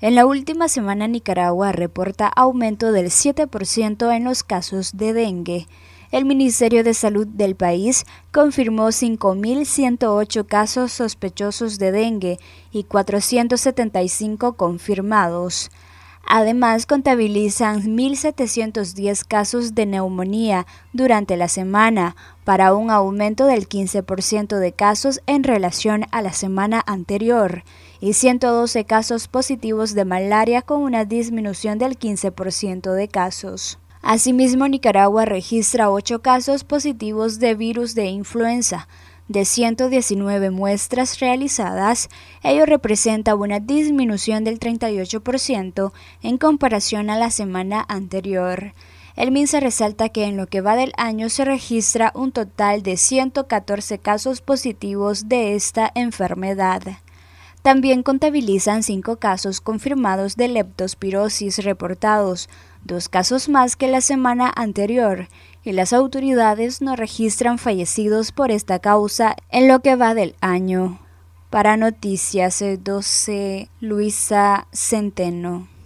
En la última semana Nicaragua reporta aumento del 7% en los casos de dengue. El Ministerio de Salud del país confirmó 5.108 casos sospechosos de dengue y 475 confirmados. Además, contabilizan 1.710 casos de neumonía durante la semana, para un aumento del 15% de casos en relación a la semana anterior, y 112 casos positivos de malaria con una disminución del 15% de casos. Asimismo, Nicaragua registra 8 casos positivos de virus de influenza, de 119 muestras realizadas, ello representa una disminución del 38% en comparación a la semana anterior. El MINSA resalta que en lo que va del año se registra un total de 114 casos positivos de esta enfermedad. También contabilizan cinco casos confirmados de leptospirosis reportados, dos casos más que la semana anterior, y las autoridades no registran fallecidos por esta causa en lo que va del año. Para Noticias 12, eh, Luisa Centeno.